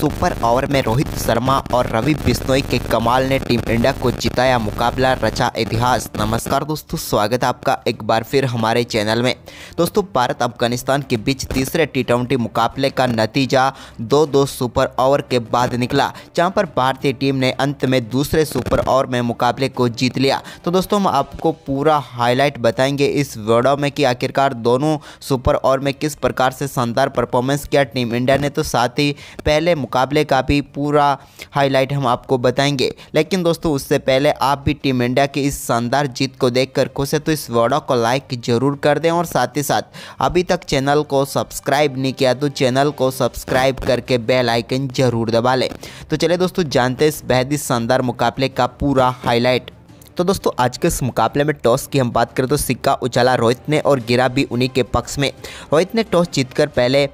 super over में रोहित शर्मा और रवि बिश्नोई के कमाल ने टीम इंडिया को जिताया मुकाबला रचा इतिहास नमस्कार दोस्तों स्वागत है आपका एक बार फिर हमारे चैनल में दोस्तों भारत अफगानिस्तान के बीच तीसरे टी मुकाबले का नतीजा दो दो सुपर ओवर के बाद निकला जहां पर भारतीय टीम ने अंत में दूसरे सुपर ओवर में मुकाबले को जीत लिया तो दोस्तों हम आपको पूरा हाईलाइट बताएंगे इस वीडियो में कि आखिरकार दोनों सुपर ओवर में किस प्रकार से शानदार परफॉर्मेंस किया टीम इंडिया ने तो साथ ही पहले मुकाबले का भी पूरा हाईलाइट हम आपको बताएंगे लेकिन दोस्तों उससे पहले आप भी टीम इंडिया की इस शानदार जीत को देख कर खुश है तो इस वीडियो को लाइक जरूर कर दें और साथ ही साथ अभी तक चैनल को सब्सक्राइब नहीं किया तो चैनल को सब्सक्राइब करके बेल आइकन जरूर दबा लें तो चले दोस्तों जानते हैं इस बेहद ही शानदार मुकाबले का पूरा हाईलाइट तो दोस्तों आज के इस मुकाबले में टॉस की हम बात करें तो सिक्का उछाला रोहित ने और गिरा भी उन्हीं के पक्ष में रोहित ने टॉस जीतकर पहले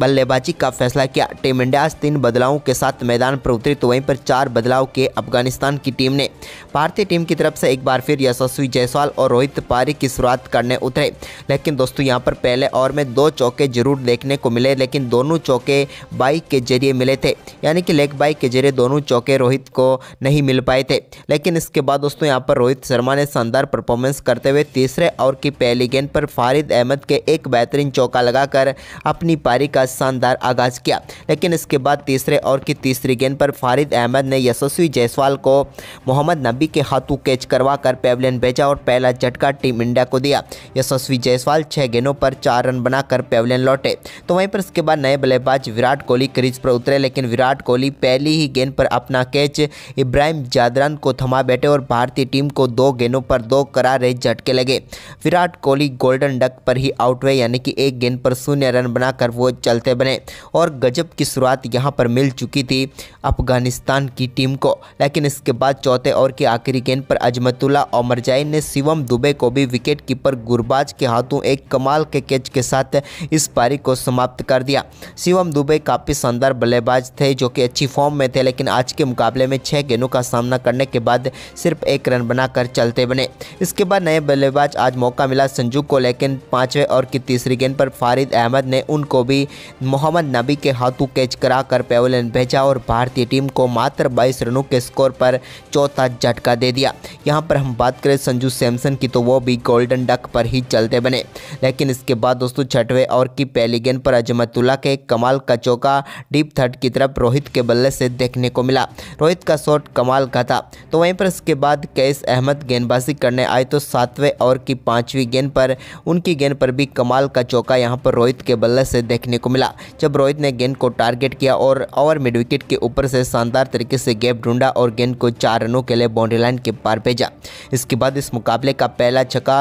बल्लेबाजी का फैसला किया टीम इंडिया तीन बदलावों के साथ मैदान पर उतरी तो वहीं पर चार बदलाव के अफगानिस्तान की टीम ने भारतीय टीम की तरफ से एक बार फिर यशस्वी जायसवाल और रोहित पारी की शुरुआत करने उतरे लेकिन दोस्तों यहाँ पर पहले ओवर में दो चौके जरूर देखने को मिले लेकिन दोनों चौके बाइक के जरिए मिले थे यानी कि लेग बाइक के जरिए दोनों चौके रोहित को नहीं मिल पाए थे लेकिन इसके बाद दोस्तों यहाँ पर रोहित शर्मा ने शानदार परफॉर्मेंस करते हुए तीसरे ओवर की पहली गेंद पर फारिद अहमद के एक बेहतरीन चौका लगाकर अपनी पारी का शानदार आगाज किया लेकिन इसके बाद तीसरे ओवर की तीसरी गेंद पर फारिद अहमद ने यशस्वी जायसवाल को मोहम्मद नबी के हाथों कैच करवा कर पेवलियन भेजा और पहला झटका टीम इंडिया को दिया यशस्वी जायसवाल छह गेंदों पर चार रन बनाकर पेवलियन लौटे तो वहीं पर इसके बाद नए बल्लेबाज विराट कोहली क्रीज पर उतरे लेकिन विराट कोहली पहली ही गेंद पर अपना कैच इब्राहिम जादरान को थमा बैठे और भारतीय टीम को दो गेंदों पर दो करारे झटके लगे विराट कोहली गोल्डन डक पर ही आउट हुए यानी कि एक गेंद पर शून्य रन बनाकर वो चल चलते बने और गजब की शुरुआत यहाँ पर मिल चुकी थी अफगानिस्तान की टीम को लेकिन इसके बाद चौथे ओवर की आखिरी गेंद पर अजमतुल्ला मरजाइन ने शिवम दुबे को भी विकेट कीपर गुरबाज के हाथों एक कमाल के कैच के साथ इस पारी को समाप्त कर दिया शिवम दुबे काफ़ी शानदार बल्लेबाज थे जो कि अच्छी फॉर्म में थे लेकिन आज के मुकाबले में छः गेंदों का सामना करने के बाद सिर्फ एक रन बनाकर चलते बने इसके बाद नए बल्लेबाज आज मौका मिला संजू को लेकिन पाँचवें और की तीसरी गेंद पर फारिद अहमद ने उनको भी मोहम्मद नबी के हाथों कैच कराकर पेवलियन भेजा और भारतीय टीम को मात्र 22 रनों के स्कोर पर चौथा झटका दे दिया यहां पर हम बात करें संजू सैमसन की तो वो भी गोल्डन डक पर ही चलते बने लेकिन इसके बाद दोस्तों छठवें ओवर की पहली गेंद पर अजमतुल्ला के कमाल का चौका डीप थर्ड की तरफ रोहित के बल्ले से देखने को मिला रोहित का शॉट कमाल का था तो वहीं पर इसके बाद कैस अहमद गेंदबाजी करने आए तो सातवें ओवर की पांचवी गेंद पर उनकी गेंद पर भी कमाल का चौका यहां पर रोहित के बल्ले से देखने को को मिला जब रोहित ने गेंद को टारगेट किया और ओवर मिड विकेट के ऊपर से शानदार तरीके से गैप ढूंढा और गेंद को चार रनों के लिए बाउंड्री लाइन के पार भेजा इसके बाद इस मुकाबले का पहला छक्का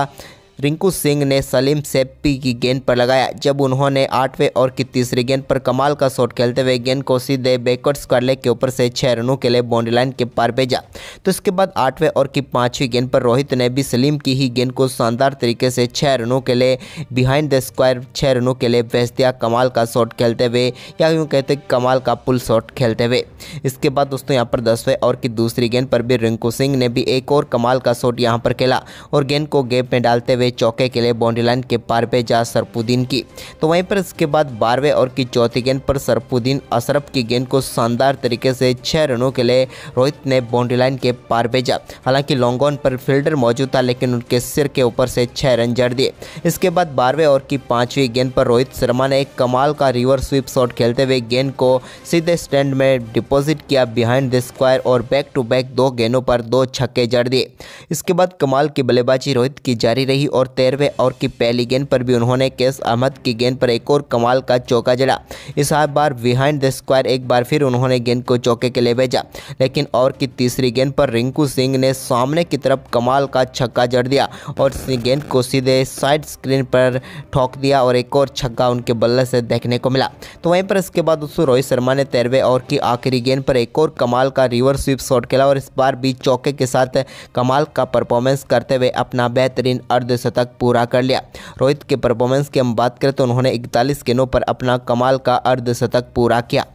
रिंकू सिंह ने सलीम सेप्पी की गेंद पर लगाया जब उन्होंने आठवें और की तीसरी गेंद पर कमाल का शॉट खेलते हुए गेंद को सीधे बैकवर्ड स्कर्ले के ऊपर से छः रनों के लिए बाउंड्री लाइन के पार भेजा तो इसके बाद आठवें और की पाँचवीं गेंद पर रोहित ने भी सलीम की ही गेंद को शानदार तरीके से छः रनों के लिए बिहाइंड द स्क्वायर छः रनों के लिए भेज दिया कमाल का शॉट खेलते हुए या यूँ कहते कमाल का पुल शॉट खेलते हुए इसके बाद दोस्तों यहाँ पर दसवें और की दूसरी गेंद पर भी रिंकू सिंह ने भी एक और कमाल का शॉट यहाँ पर खेला और गेंद को गेप में डालते हुए वे चौके के लिए बॉन्डीलाइन के पार पे जा सरपुद्दीन की तो वहीं पर इसके बाद बारहवें और की चौथी गेंद पर सरपुद्दीन अशरफ की गेंद को शानदार तरीके से छः रनों के लिए रोहित ने बाउंड्रीलाइन के पार भेजा हालांकि लॉन्गॉन पर फील्डर मौजूद था लेकिन उनके सिर के ऊपर से छः रन जड़ दिए इसके बाद बारहवें और की पाँचवीं गेंद पर रोहित शर्मा ने एक कमाल का रिवर्स स्वीप शॉट खेलते हुए गेंद को सीधे स्टैंड में डिपॉजिट किया बिहाइंड द स्क्वायर और बैक टू बैक दो गेंदों पर दो छक्के जड़ दिए इसके बाद कमाल की बल्लेबाजी रोहित की जारी रही और तेरहवें ओवर की पहली गेंद पर भी उन्होंने केस अहमद की गेंद पर एक और कमाल का चौका जड़ा इस बार बिहाइंड द स्क्वायर एक बार फिर उन्होंने गेंद को चौके के लिए भेजा लेकिन और की तीसरी गेंद पर रिंकू सिंह ने सामने की तरफ कमाल का छक्का जड़ दिया और गेंद को सीधे साइड स्क्रीन पर ठोक दिया और एक और छक्का उनके बल्ले से देखने को मिला तो वहीं पर इसके बाद दोस्तों रोहित शर्मा ने तेरहवें ओवर की आखिरी गेंद पर एक और कमाल का रिवर्स स्वीप शॉट खेला और इस बार भी चौके के साथ कमाल का परफॉर्मेंस करते हुए अपना बेहतरीन अर्ध शतक पूरा कर लिया रोहित के परफॉर्मेंस की हम बात करें तो उन्होंने इकतालीस गेंदों पर अपना कमाल का अर्धशतक पूरा किया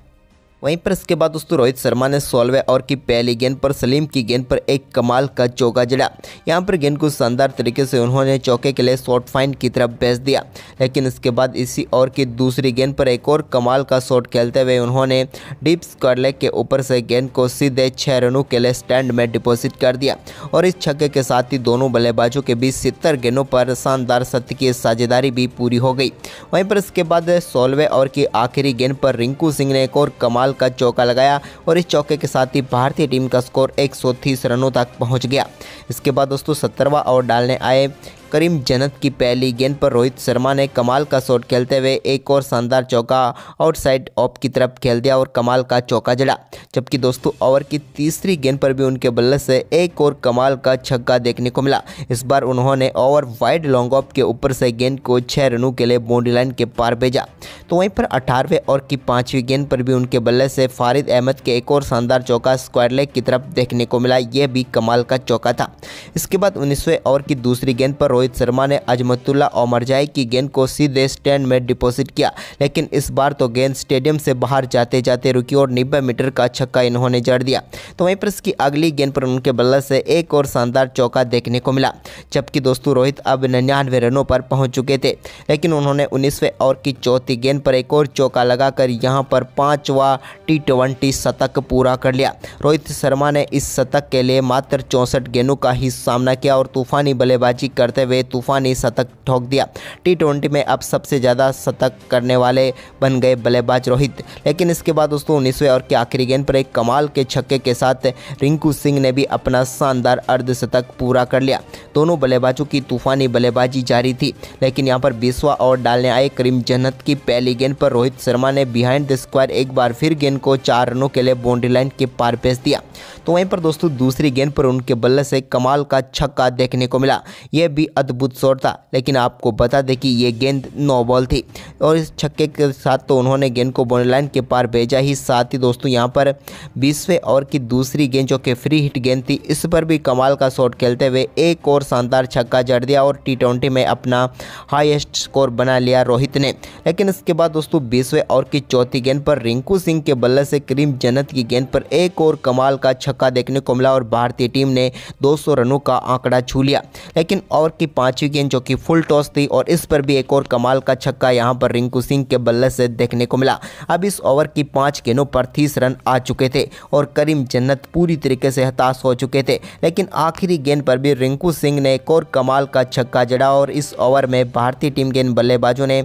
वहीं पर इसके बाद दोस्तों रोहित शर्मा ने सोलवे ओवर की पहली गेंद पर सलीम की गेंद पर एक कमाल का चौका जड़ा यहाँ पर गेंद को शानदार तरीके से उन्होंने चौके के लिए शॉर्ट फाइन की तरफ बेच दिया लेकिन इसके बाद इसी ओवर की दूसरी गेंद पर एक और कमाल का शॉट खेलते हुए उन्होंने डीप करले लेग के ऊपर से गेंद को सीधे छः रनों के लिए स्टैंड में डिपोजिट कर दिया और इस छक्के के साथ ही दोनों बल्लेबाजों के बीच सितर गेंदों पर शानदार सत्य की साझेदारी भी पूरी हो गई वहीं पर इसके बाद सोलवे ओवर की आखिरी गेंद पर रिंकू सिंह ने एक और कमाल कमाल का चौका लगाया और इस चौके के साथ ही भारतीय टीम का स्कोर 130 रनों तक पहुंच गया इसके बाद दोस्तों सत्तरवा ओवर डालने आए करीम जनत की पहली गेंद पर रोहित शर्मा ने कमाल का शॉट खेलते हुए एक और शानदार चौका आउटसाइड ऑफ की तरफ खेल दिया और कमाल का चौका जड़ा जबकि दोस्तों ओवर की तीसरी गेंद पर भी उनके बल्ले से एक और कमाल का छक्का देखने को मिला इस बार उन्होंने ओवर वाइड लॉन्ग ऑफ के ऊपर से गेंद को छः रनों के लिए बाउंड्री लाइन के पार भेजा तो वहीं पर अठारहवें ओवर की पाँचवीं गेंद पर भी उनके बल्ले से फारिद अहमद के एक और शानदार चौका स्क्वायर लेग की तरफ देखने को मिला यह भी कमाल का चौका था इसके बाद उन्नीसवें ओवर की दूसरी गेंद पर रोहित शर्मा ने अजमतुल्ला ओमरजाई की गेंद को सीधे स्टैंड में डिपॉजिट किया लेकिन इस बार तो गेंद स्टेडियम से बाहर जाते जाते रुकी और नब्बे मीटर का छक्का इन्होंने जड़ दिया तो वहीं पर इसकी अगली गेंद पर उनके बल्ले से एक और शानदार चौका देखने को मिला जबकि दोस्तों रोहित अब निन्यानवे रनों पर पहुंच चुके थे लेकिन उन्होंने उन्नीसवें ओवर की चौथी गेंद पर एक और चौका लगाकर यहां पर पांचवा टी ट्वेंटी शतक पूरा कर लिया रोहित शर्मा ने इस शतक के लिए मात्र चौंसठ गेंदों का ही सामना किया और तूफानी बल्लेबाजी करते हुए वे तूफानी शतक ठोक दिया टी में अब सबसे ज़्यादा शतक करने वाले बन गए बल्लेबाज रोहित लेकिन इसके बाद दोस्तों उन्नीसवें और के आखिरी गेंद पर एक कमाल के छक्के के साथ रिंकू सिंह ने भी अपना शानदार अर्धशतक पूरा कर लिया दोनों बल्लेबाजों की तूफानी बल्लेबाजी जारी थी लेकिन यहाँ पर बीसवा और डालने आए करीम जन्नत की पहली गेंद पर रोहित शर्मा ने बिहाइंड द स्क्वायर एक बार फिर गेंद को चार रनों के लिए बाउंड्री लाइन के पार भेज दिया तो वहीं पर दोस्तों दूसरी गेंद पर उनके बल्ले से कमाल का छक्का देखने को मिला यह भी अद्भुत शॉट था लेकिन आपको बता दें कि ये गेंद नो बॉल थी और इस छक्के के साथ तो उन्होंने गेंद को बाउंड्री लाइन के पार भेजा ही साथ ही दोस्तों यहाँ पर बीसवें ओवर की दूसरी गेंद जो कि फ्री हिट गेंद थी इस पर भी कमाल का शॉट खेलते हुए एक और शानदार छक्का जड़ दिया और टी में अपना हाईएस्ट स्कोर बना लिया रोहित ने लेकिन इसके बाद दोस्तों बीसवें ओवर की चौथी गेंद पर रिंकू सिंह के बल्ले से करीम जन्नत की गेंद पर एक और कमाल का छक्का देखने को मिला और भारतीय टीम ने 200 रनों का आंकड़ा छू लिया लेकिन ओवर की पांचवी गेंद जो कि फुल टॉस थी और इस पर भी एक और कमाल का छक्का यहां पर रिंकू सिंह के बल्ले से देखने को मिला अब इस ओवर की पांच गेंदों पर तीस रन आ चुके थे और करीम जन्नत पूरी तरीके से हताश हो चुके थे लेकिन आखिरी गेंद पर भी रिंकू सिंह ने एक और कमाल का छक्का जड़ा और इस ओवर में भारतीय टीम गेंद बल्लेबाजों ने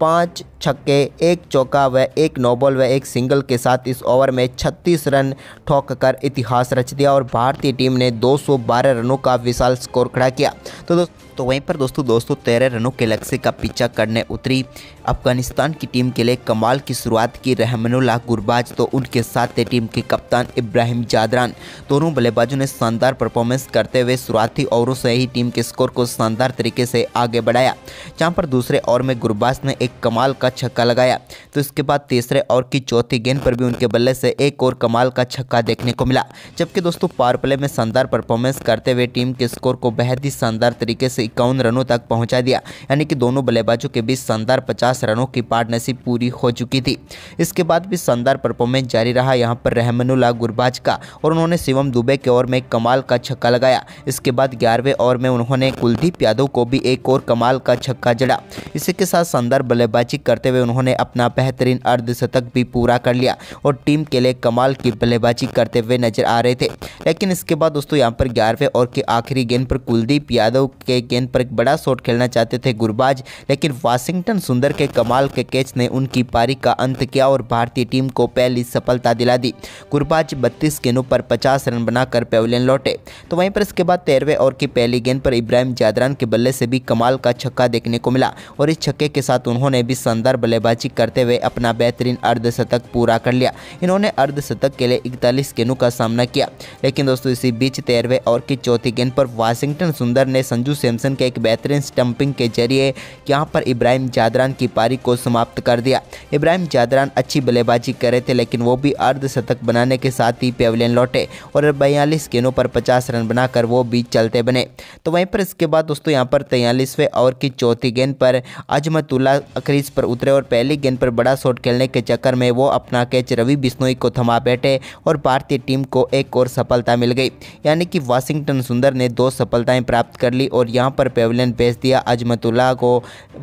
पाँच छक्के एक चौका व एक नोबॉल व एक सिंगल के साथ इस ओवर में 36 रन ठोक कर इतिहास रच दिया और भारतीय टीम ने 212 रनों का विशाल स्कोर खड़ा किया तो दोस्तों तो वहीं पर दोस्तों दोस्तों तेरह रनों के लक्ष्य का पीछा करने उतरी अफगानिस्तान की टीम के लिए कमाल की शुरुआत की रहमनुल्ला गुरबाज तो उनके साथ थे टीम के कप्तान इब्राहिम जादरान दोनों बल्लेबाजों ने शानदार परफॉर्मेंस करते हुए शुरुआती ओवरों से ही टीम के स्कोर को शानदार तरीके से आगे बढ़ाया जहाँ पर दूसरे ओवर में गुरबाज ने एक कमाल का छक्का लगाया तो इसके बाद तीसरे ओवर की चौथी गेंद पर भी उनके बल्ले से एक और कमाल का छक्का देखने को मिला जबकि दोस्तों पावर प्ले में शानदार परफॉर्मेंस करते हुए टीम के स्कोर को बेहद ही शानदार तरीके से इक्यावन रनों तक पहुँचा दिया यानी कि दोनों बल्लेबाजों के बीच शानदार पचास पचास रनों की पार्टनरशिप पूरी हो चुकी थी इसके बाद भी शानदार परफॉर्मेंस जारी रहा यहाँ पर रहमनुल्ला गुरबाज का और उन्होंने शिवम दुबे के ओवर में कमाल का छक्का लगाया इसके बाद ग्यारहवें ओवर में उन्होंने कुलदीप यादव को भी एक और कमाल का छक्का जड़ा इसी के साथ शानदार बल्लेबाजी करते हुए उन्होंने अपना बेहतरीन अर्धशतक भी पूरा कर लिया और टीम के लिए कमाल की बल्लेबाजी करते हुए नजर आ रहे थे लेकिन इसके बाद दोस्तों यहाँ पर ग्यारहवें ओवर के आखिरी गेंद पर कुलदीप यादव के गेंद पर एक बड़ा शॉट खेलना चाहते थे गुरबाज लेकिन वाशिंगटन सुंदर के कमाल के कैच ने उनकी पारी का अंत किया और भारतीय टीम को पहली सफलता दिला दी गुरबाज बत्तीस गेंदों पर पचास रन बनाकर पेवलियन लौटे तो वहीं पर इसके बाद तेरहवें ओवर की पहली गेंद पर इब्राहिम जादरान के बल्ले से भी कमाल का छक्का देखने को मिला और इस छक्के के साथ उन्होंने भी शानदार बल्लेबाजी करते हुए अपना बेहतरीन अर्धशतक पूरा कर लिया इन्होंने अर्धशतक के लिए इकतालीस गेंदों का सामना किया लेकिन दोस्तों इसी बीच तेरहवें ओवर की चौथी गेंद पर वाशिंगटन सुंदर ने संजू सैमसन के एक बेहतरीन स्टंपिंग के जरिए यहाँ पर इब्राहिम जादरान की की पारी को समाप्त कर दिया इब्राहिम जादरान अच्छी बल्लेबाजी कर रहे थे लेकिन वो भी अर्धशतक बनाने के साथ ही पेवलियन लौटे और बयालीस गेंदों पर पचास रन बनाकर वो भी चलते बने तो वहीं पर इसके बाद दोस्तों यहाँ पर तैयलीसवें ओवर की चौथी गेंद पर अजमतुल्ला अक्रीज पर उतरे और पहली गेंद पर बड़ा शॉट खेलने के चक्कर में वो अपना कैच रवि बिश्नोई को थमा बैठे और भारतीय टीम को एक और सफलता मिल गई यानी कि वाशिंगटन सुंदर ने दो सफलताएं प्राप्त कर ली और यहां पर पेवलियन भेज दिया अजमतुल्ला को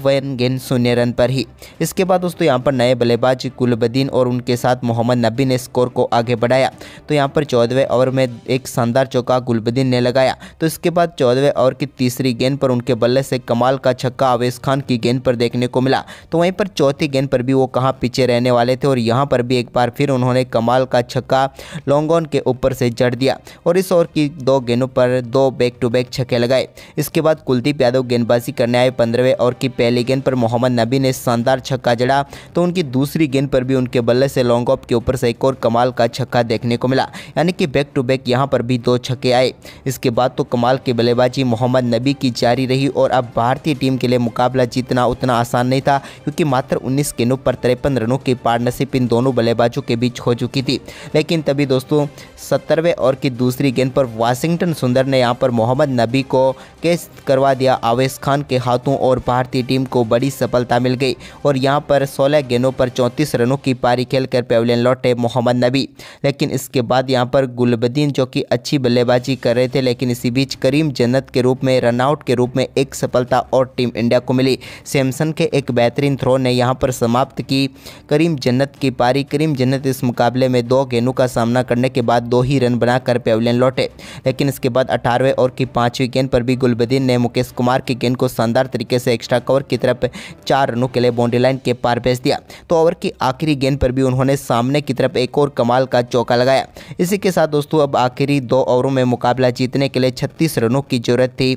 वन गेंद शून्य रन पर ही इसके बाद दोस्तों यहाँ पर नए बल्लेबाज गुलबदीन और उनके साथ मोहम्मद नबी ने स्कोर को आगे बढ़ाया तो यहाँ पर चौदहवें ओवर में एक शानदार चौका गुलबद्दीन ने लगाया तो इसके बाद चौदहवें ओवर की तीसरी गेंद पर उनके बल्ले से कमाल का छक्का अवेश खान की गेंद पर देखने को मिला तो वहीं पर चौथी गेंद पर भी वो कहाँ पीछे रहने वाले थे और यहाँ पर भी एक बार फिर उन्होंने कमाल का छक्का लॉन्गोन के ऊपर से जड़ दिया और इस ओवर की दो गेंदों पर दो बैक टू बैक छक्के लगाए इसके बाद कुलदीप यादव गेंदबाजी करने आए पंद्रहवें ओवर की पहली गेंद पर मोहम्मद नबी ने ने शानदार छक्का जड़ा तो उनकी दूसरी गेंद पर भी उनके बल्ले से लॉन्ग ऑफ के ऊपर से एक और कमाल का छक्का देखने को मिला यानी कि बैक टू बैक यहाँ पर भी दो छक्के आए इसके बाद तो कमाल की बल्लेबाजी मोहम्मद नबी की जारी रही और अब भारतीय टीम के लिए मुकाबला जीतना उतना आसान नहीं था क्योंकि मात्र उन्नीस गेंदों पर तिरपन रनों की पार्टनरशिप इन दोनों बल्लेबाजों के बीच हो चुकी थी लेकिन तभी दोस्तों सत्तरवें और की दूसरी गेंद पर वाशिंगटन सुंदर ने यहाँ पर मोहम्मद नबी को कैच करवा दिया आवेश खान के हाथों और भारतीय टीम को बड़ी सफलता मिल गई और यहाँ पर सोलह गेंदों पर चौंतीस रनों की पारी खेलकर पेवलियन लौटे मोहम्मद नबी लेकिन इसके बाद यहाँ पर गुलबद्दीन जो कि अच्छी बल्लेबाजी कर रहे थे लेकिन इसी बीच करीम जन्नत के रूप में रनआउट के रूप में एक सफलता और टीम इंडिया को मिली सैमसन के एक बेहतरीन थ्रो ने यहाँ पर समाप्त की करीम जन्नत की पारी करीम जन्नत इस मुकाबले में दो गेंदों का सामना करने के बाद दो ही रन बनाकर पेवलियन लौटे लेकिन इसके बाद अठारहवें ओवर की पाँचवीं गेंद पर भी गुलबद्दीन ने मुकेश कुमार की गेंद को शानदार तरीके से एक्स्ट्रा कवर की तरफ चार रनों रनों के लिए बाउंड्री लाइन के पार भेज दिया तो ओवर की आखिरी गेंद पर भी उन्होंने सामने की तरफ एक और कमाल का चौका लगाया इसी के साथ दोस्तों अब आखिरी दो ओवरों में मुकाबला जीतने के लिए छत्तीस रनों की जरूरत थी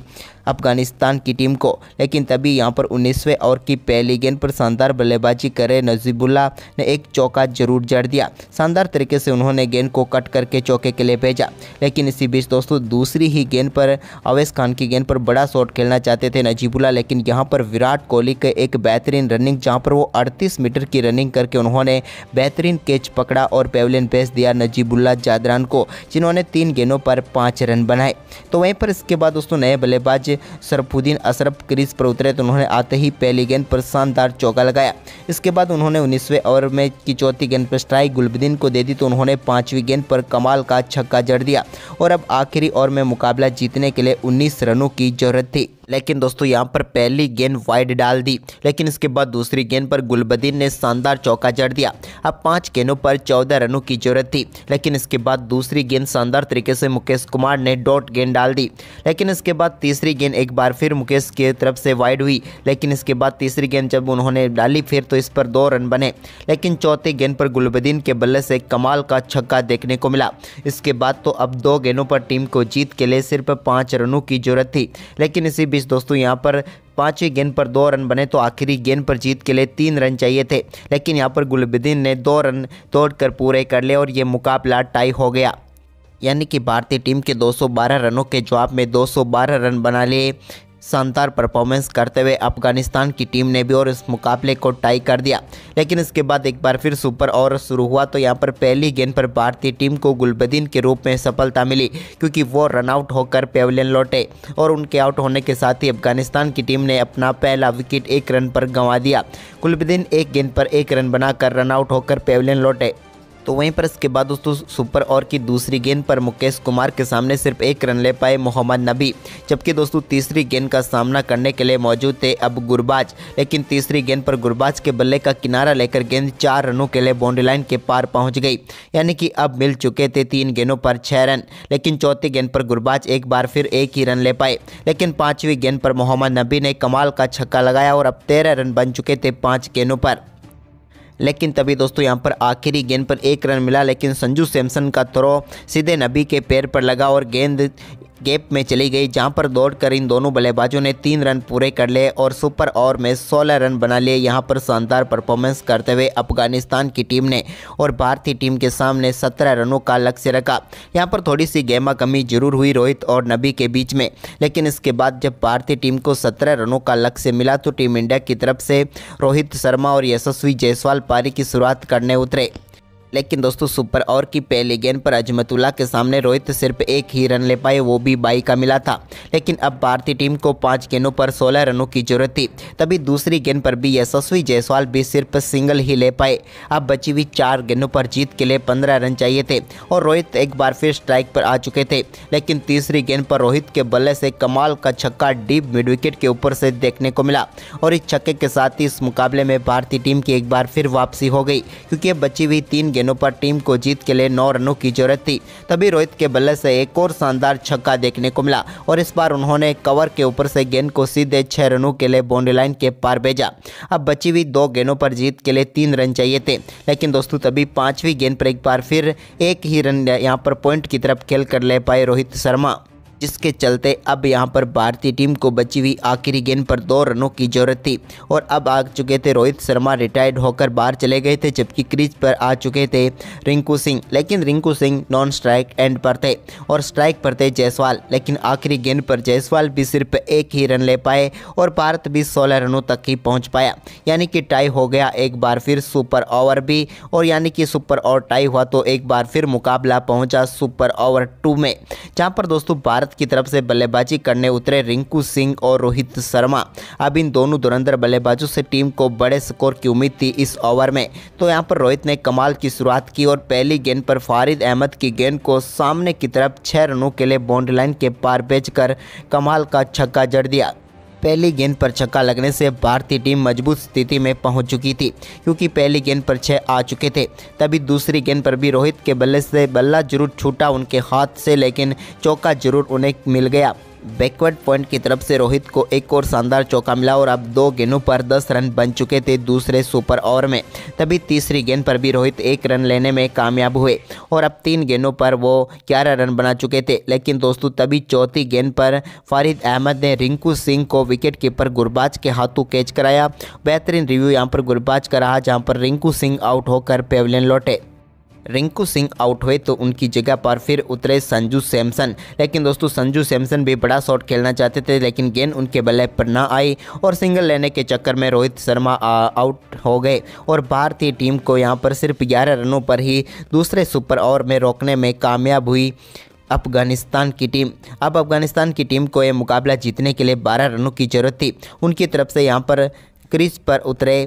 अफगानिस्तान की टीम को लेकिन तभी यहाँ पर उन्नीसवें ओवर की पहली गेंद पर शानदार बल्लेबाजी करे नजीबुल्ला ने एक चौका जरूर जड़ दिया शानदार तरीके से उन्होंने गेंद को कट करके चौके के लिए भेजा लेकिन इसी बीच दोस्तों दूसरी ही गेंद पर अवेश खान की गेंद पर बड़ा शॉट खेलना चाहते थे नजीबुल्ला लेकिन यहाँ पर विराट कोहली के एक बेहतरीन रनिंग जहाँ पर वो अड़तीस मीटर की रनिंग करके उन्होंने बेहतरीन कैच पकड़ा और पेवलियन भेज दिया नजीबुल्ला जादरान को जिन्होंने तीन गेंदों पर पाँच रन बनाए तो वहीं पर इसके बाद दोस्तों नए बल्लेबाज सरफुद्दीन अशरफ क्रीज पर उतरे तो उन्होंने आते ही पहली गेंद पर शानदार चौका लगाया इसके बाद उन्होंने उन्नीसवें ओवर में की चौथी गेंद पर स्ट्राइक गुलबुद्दीन को दे दी तो उन्होंने पांचवीं गेंद पर कमाल का छक्का जड़ दिया और अब आखिरी ओवर में मुकाबला जीतने के लिए उन्नीस रनों की जरूरत थी लेकिन दोस्तों यहाँ पर पहली गेंद वाइड डाल दी लेकिन इसके बाद दूसरी गेंद पर गुलबदीन ने शानदार चौका जड़ दिया अब पांच गेंदों पर चौदह रनों की जरूरत थी लेकिन इसके बाद दूसरी गेंद शानदार तरीके से मुकेश कुमार ने डॉट गेंद डाल दी लेकिन इसके बाद तीसरी गेंद एक बार फिर मुकेश की तरफ से वाइड हुई लेकिन इसके बाद तीसरी गेंद जब उन्होंने डाली फिर तो इस पर दो रन बने लेकिन चौथी गेंद पर गुलबद्दीन के बल्ले से कमाल का छक्का देखने को मिला इसके बाद तो अब दो गेंदों पर टीम को जीत के लिए सिर्फ पाँच रनों की जरूरत थी लेकिन इसी बीच नोटिस दोस्तों यहाँ पर पाँचवें गेंद पर दो रन बने तो आखिरी गेंद पर जीत के लिए तीन रन चाहिए थे लेकिन यहाँ पर गुलबुद्दीन ने दो रन तोड़कर पूरे कर ले और ये मुकाबला टाई हो गया यानी कि भारतीय टीम के 212 रनों के जवाब में 212 रन बना लिए शानदार परफॉर्मेंस करते हुए अफगानिस्तान की टीम ने भी और इस मुकाबले को टाई कर दिया लेकिन इसके बाद एक बार फिर सुपर ओवर शुरू हुआ तो यहाँ पर पहली गेंद पर भारतीय टीम को गुलबदीन के रूप में सफलता मिली क्योंकि वो रनआउट होकर पेवलियन लौटे और उनके आउट होने के साथ ही अफगानिस्तान की टीम ने अपना पहला विकेट एक रन पर गंवा दिया गुलबदीन एक गेंद पर एक रन बनाकर रनआउट होकर पेवलियन लौटे तो वहीं पर इसके बाद दोस्तों सुपर ओवर की दूसरी गेंद पर मुकेश कुमार के सामने सिर्फ एक रन ले पाए मोहम्मद नबी जबकि दोस्तों तीसरी गेंद का सामना करने के लिए मौजूद थे अब गुरबाज लेकिन तीसरी गेंद पर गुरबाज के बल्ले का किनारा लेकर गेंद चार रनों के लिए बाउंड्री लाइन के पार पहुंच गई यानी कि अब मिल चुके थे तीन गेंदों पर छः रन लेकिन चौथी गेंद पर गुरबाज एक बार फिर एक ही रन ले पाए लेकिन पाँचवीं गेंद पर मोहम्मद नबी ने कमाल का छक्का लगाया और अब तेरह रन बन चुके थे पाँच गेंदों पर लेकिन तभी दोस्तों यहाँ पर आखिरी गेंद पर एक रन मिला लेकिन संजू सैमसन का थ्रो सीधे नबी के पैर पर लगा और गेंद गैप में चली गई जहां पर दौड़कर इन दोनों बल्लेबाजों ने तीन रन पूरे कर लिए और सुपर ओवर में 16 रन बना लिए यहां पर शानदार परफॉर्मेंस करते हुए अफगानिस्तान की टीम ने और भारतीय टीम के सामने 17 रनों का लक्ष्य रखा यहां पर थोड़ी सी गेमा कमी जरूर हुई रोहित और नबी के बीच में लेकिन इसके बाद जब भारतीय टीम को सत्रह रनों का लक्ष्य मिला तो टीम इंडिया की तरफ से रोहित शर्मा और यशस्वी जायसवाल पारी की शुरुआत करने उतरे लेकिन दोस्तों सुपर ओवर की पहले गेंद पर अजमतुल्ला के सामने रोहित सिर्फ एक ही रन ले पाए वो भी बाई का मिला था लेकिन अब भारतीय टीम को पांच गेंदों पर सोलह रनों की जरूरत थी तभी दूसरी गेंद पर भी यशस्वी जायसवाल भी सिर्फ सिंगल ही ले पाए अब बची हुई चार गेंदों पर जीत के लिए पंद्रह रन चाहिए थे और रोहित एक बार फिर स्ट्राइक पर आ चुके थे लेकिन तीसरी गेंद पर रोहित के बल्ले से कमाल का छक्का डीप मिड विकेट के ऊपर से देखने को मिला और इस छक्के के साथ ही इस मुकाबले में भारतीय टीम की एक बार फिर वापसी हो गई क्योंकि बची हुई तीन गेंदों पर टीम को जीत के लिए नौ रनों की जरूरत थी तभी रोहित के बल्ले से एक और शानदार छक्का देखने को मिला और इस बार उन्होंने कवर के ऊपर से गेंद को सीधे छह रनों के लिए बाउंड्री लाइन के पार भेजा अब बची हुई दो गेंदों पर जीत के लिए तीन रन चाहिए थे लेकिन दोस्तों तभी पांचवी गेंद पर एक बार फिर एक ही रन यहाँ पर पॉइंट की तरफ खेल कर ले पाए रोहित शर्मा जिसके चलते अब यहां पर भारतीय टीम को बची हुई आखिरी गेंद पर दो रनों की जरूरत थी और अब आ चुके थे रोहित शर्मा रिटायर्ड होकर बाहर चले गए थे जबकि क्रीज पर आ चुके थे रिंकू सिंह लेकिन Rinku Singh non strike end पर थे और स्ट्राइक पर थे जयसवाल लेकिन आखिरी गेंद पर जयसवाल भी सिर्फ एक ही रन ले पाए और भारत भी सोलह रनों तक ही पहुँच पाया यानी कि टाई हो गया एक बार फिर सुपर ओवर भी और यानी कि सुपर ओवर टाई हुआ तो एक बार फिर मुकाबला पहुंचा सुपर ओवर टू में जहां पर दोस्तों भारत भारत की तरफ से बल्लेबाजी करने उतरे रिंकू सिंह और रोहित शर्मा अब इन दोनों दुरंधर बल्लेबाजों से टीम को बड़े स्कोर की उम्मीद थी इस ओवर में तो यहाँ पर रोहित ने कमाल की शुरुआत की और पहली गेंद पर फारिद अहमद की गेंद को सामने की तरफ छः रनों के लिए बाउंड्री लाइन के पार बेचकर कमाल का छक्का जड़ दिया पहली गेंद पर छक्का लगने से भारतीय टीम मजबूत स्थिति में पहुंच चुकी थी क्योंकि पहली गेंद पर छः आ चुके थे तभी दूसरी गेंद पर भी रोहित के बल्ले से बल्ला जरूर छूटा उनके हाथ से लेकिन चौका जरूर उन्हें मिल गया बैकवर्ड पॉइंट की तरफ से रोहित को एक और शानदार चौका मिला और अब दो गेंदों पर दस रन बन चुके थे दूसरे सुपर ओवर में तभी तीसरी गेंद पर भी रोहित एक रन लेने में कामयाब हुए और अब तीन गेंदों पर वो ग्यारह रन बना चुके थे लेकिन दोस्तों तभी चौथी गेंद पर फारिद अहमद ने रिंकू सिंह को विकेट कीपर गुरबाज के हाथों कैच कराया बेहतरीन रिव्यू यहाँ पर गुरबाज का रहा जहाँ पर रिंकू सिंह आउट होकर पेवलियन लौटे रिंकू सिंह आउट हुए तो उनकी जगह पर फिर उतरे संजू सैमसन लेकिन दोस्तों संजू सैमसन भी बड़ा शॉट खेलना चाहते थे लेकिन गेंद उनके बल्ले पर ना आई और सिंगल लेने के चक्कर में रोहित शर्मा आउट हो गए और भारतीय टीम को यहाँ पर सिर्फ ग्यारह रनों पर ही दूसरे सुपर ओवर में रोकने में कामयाब हुई अफगानिस्तान की टीम अब अफगानिस्तान की टीम को यह मुकाबला जीतने के लिए बारह रनों की जरूरत थी उनकी तरफ से यहाँ पर क्रीज पर उतरे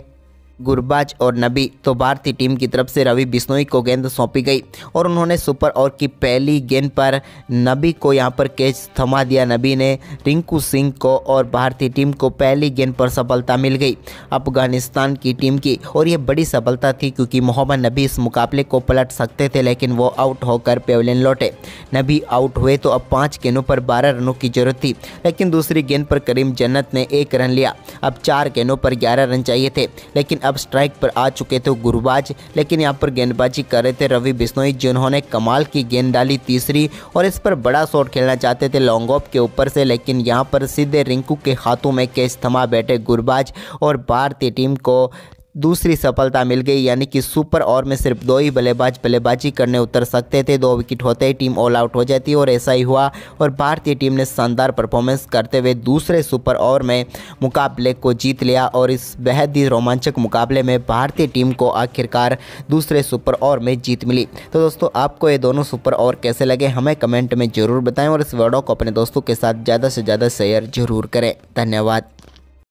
गुरबाज और नबी तो भारतीय टीम की तरफ से रवि बिश्नोई को गेंद सौंपी गई और उन्होंने सुपर ओवर की पहली गेंद पर नबी को यहाँ पर कैच थमा दिया नबी ने रिंकू सिंह को और भारतीय टीम को पहली गेंद पर सफलता मिल गई अफगानिस्तान की टीम की और यह बड़ी सफलता थी क्योंकि मोहम्मद नबी इस मुकाबले को पलट सकते थे लेकिन वो आउट होकर पेवलियन लौटे नबी आउट हुए तो अब पाँच गेंदों पर बारह रनों की जरूरत थी लेकिन दूसरी गेंद पर करीम जन्नत ने एक रन लिया अब चार गेंदों पर ग्यारह रन चाहिए थे लेकिन अब स्ट्राइक पर आ चुके थे गुरुबाज लेकिन यहाँ पर गेंदबाजी कर रहे थे रवि बिश्नोई जिन्होंने कमाल की गेंद डाली तीसरी और इस पर बड़ा शॉट खेलना चाहते थे लॉन्ग ऑफ के ऊपर से लेकिन यहाँ पर सीधे रिंकू के हाथों में कैच थमा बैठे गुरबाज और भारतीय टीम को दूसरी सफलता मिल गई यानी कि सुपर ओवर में सिर्फ दो ही बल्लेबाज बल्लेबाजी करने उतर सकते थे दो विकेट होते ही टीम ऑल आउट हो जाती है और ऐसा ही हुआ और भारतीय टीम ने शानदार परफॉर्मेंस करते हुए दूसरे सुपर ओवर में मुकाबले को जीत लिया और इस बेहद ही रोमांचक मुकाबले में भारतीय टीम को आखिरकार दूसरे सुपर ओवर में जीत मिली तो दोस्तों आपको ये दोनों सुपर ओवर कैसे लगे हमें कमेंट में ज़रूर बताएँ और इस वीडियो को अपने दोस्तों के साथ ज़्यादा से ज़्यादा शेयर जरूर करें धन्यवाद